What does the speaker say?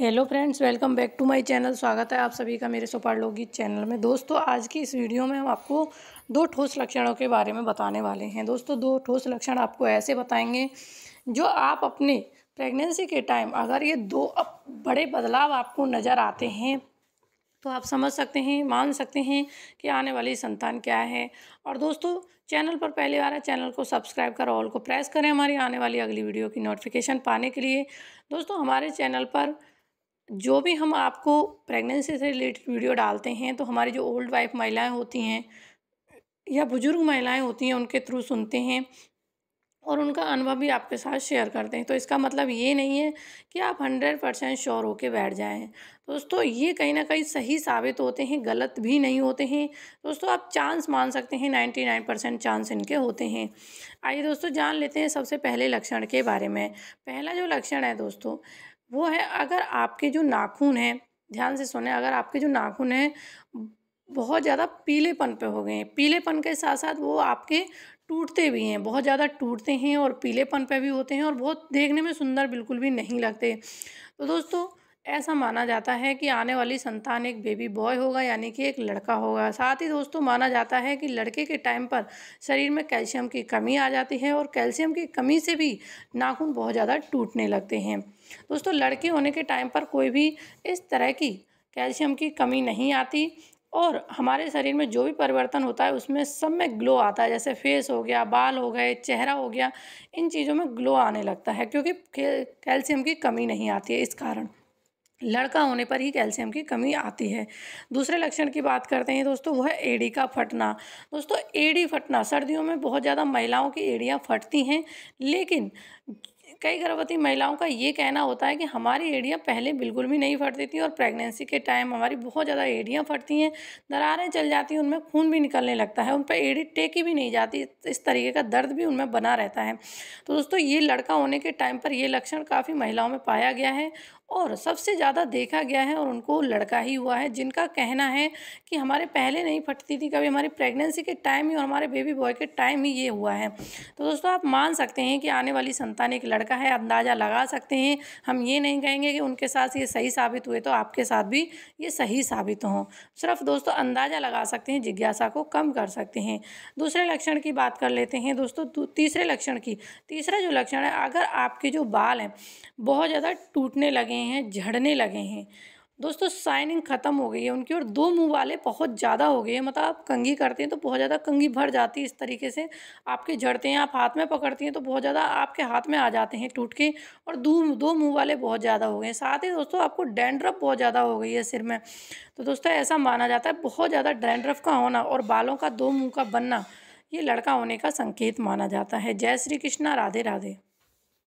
hello friends welcome back to my channel स्वागत है आप सभी का मेरे सोपार लोगी चैनल में दोस्तों आज की इस वीडियो में हम आपको दो ठोस लक्षणों के बारे में बताने वाले हैं दोस्तों दो ठोस लक्षण आपको ऐसे बताएंगे जो आप अपने प्रेगनेंसी के टाइम अगर ये दो बड़े बदलाव आपको नज़र आते हैं तो आप समझ सकते हैं मान सकते हैं कि आने वाली संतान क्या है और दोस्तों चैनल पर पहली बार है चैनल को सब्सक्राइब कर ऑल को प्रेस करें हमारी आने वाली अगली वीडियो की नोटिफिकेशन पाने के लिए दोस्तों हमारे चैनल पर जो भी हम आपको प्रेगनेंसी से रिलेटेड वीडियो डालते हैं तो हमारी जो ओल्ड वाइफ महिलाएं होती हैं या बुज़ुर्ग महिलाएं होती हैं उनके थ्रू सुनते हैं और उनका अनुभव भी आपके साथ शेयर करते हैं तो इसका मतलब ये नहीं है कि आप हंड्रेड परसेंट श्योर होकर बैठ जाएं दोस्तों ये कहीं ना कहीं सही साबित होते हैं गलत भी नहीं होते हैं दोस्तों आप चांस मान सकते हैं नाइन्टी नाइन परसेंट चांस इनके होते हैं आइए दोस्तों जान लेते हैं सबसे पहले लक्षण के बारे में पहला जो लक्षण है दोस्तों वो है अगर आपके जो नाखून हैं ध्यान से सुने अगर आपके जो नाखून हैं बहुत ज़्यादा पीलेपन पे हो गए हैं पीलेपन के साथ साथ वो आपके टूटते भी हैं बहुत ज़्यादा टूटते हैं और पीलेपन पे भी होते हैं और बहुत देखने में सुंदर बिल्कुल भी नहीं लगते तो दोस्तों ऐसा माना जाता है कि आने वाली संतान एक बेबी बॉय होगा यानी कि एक लड़का होगा साथ ही दोस्तों माना जाता है कि लड़के के टाइम पर शरीर में कैल्शियम की कमी आ जाती है और कैल्शियम की कमी से भी नाखून बहुत ज़्यादा टूटने लगते हैं दोस्तों लड़के होने के टाइम पर कोई भी इस तरह की कैल्शियम की कमी नहीं आती और हमारे शरीर में जो भी परिवर्तन होता है उसमें सब में ग्लो आता है जैसे फेस हो गया बाल हो गए चेहरा हो गया इन चीज़ों में ग्लो आने लगता है क्योंकि कैल्शियम की कमी नहीं आती है इस कारण लड़का होने पर ही कैल्शियम की कमी आती है दूसरे लक्षण की बात करते हैं दोस्तों वह है एड़ी का फटना दोस्तों एड़ी फटना सर्दियों में बहुत ज़्यादा महिलाओं की एड़ियाँ फटती हैं लेकिन कई गर्भवती महिलाओं का ये कहना होता है कि हमारी एड़ियाँ पहले बिल्कुल भी नहीं फटती थी और प्रेगनेंसी के टाइम हमारी बहुत ज़्यादा एड़ियाँ फटती हैं दरारें चल जाती हैं उनमें खून भी निकलने लगता है उन पर एड़ी टेकी भी नहीं जाती इस तरीके का दर्द भी उनमें बना रहता है तो दोस्तों ये लड़का होने के टाइम पर यह लक्षण काफ़ी महिलाओं में पाया गया है और सबसे ज़्यादा देखा गया है और उनको लड़का ही हुआ है जिनका कहना है कि हमारे पहले नहीं फटती थी कभी हमारी प्रेगनेंसी के टाइम ही और हमारे बेबी बॉय के टाइम ही ये हुआ है तो दोस्तों आप मान सकते हैं कि आने वाली संतान एक लड़का है अंदाज़ा लगा सकते हैं हम ये नहीं कहेंगे कि उनके साथ ये सही साबित हुए तो आपके साथ भी ये सही साबित हों सिर्फ दोस्तों अंदाज़ा लगा सकते हैं जिज्ञासा को कम कर सकते हैं दूसरे लक्षण की बात कर लेते हैं दोस्तों तीसरे लक्षण की तीसरा जो लक्षण है अगर आपके जो बाल हैं बहुत ज़्यादा टूटने लगे लगे हैं झड़ने लगे हैं दोस्तों साइनिंग ख़त्म हो गई है उनकी और दो मुँह वाले बहुत ज़्यादा हो गए हैं मतलब आप कंघी करते हैं तो बहुत ज़्यादा कंघी भर जाती है इस तरीके से आपके झड़ते हैं आप हाथ में पकड़ती हैं तो बहुत ज़्यादा आपके हाथ में आ जाते हैं टूट के और दो दो मुँह वाले बहुत ज़्यादा हो गए हैं साथ ही दोस्तों आपको डैंड्रफ बहुत ज़्यादा हो गई है सिर में तो दोस्तों ऐसा माना जाता है बहुत ज़्यादा डैंड्रफ का होना और बालों का दो मुँह का बनना ये लड़का होने का संकेत माना जाता है जय श्री कृष्णा राधे राधे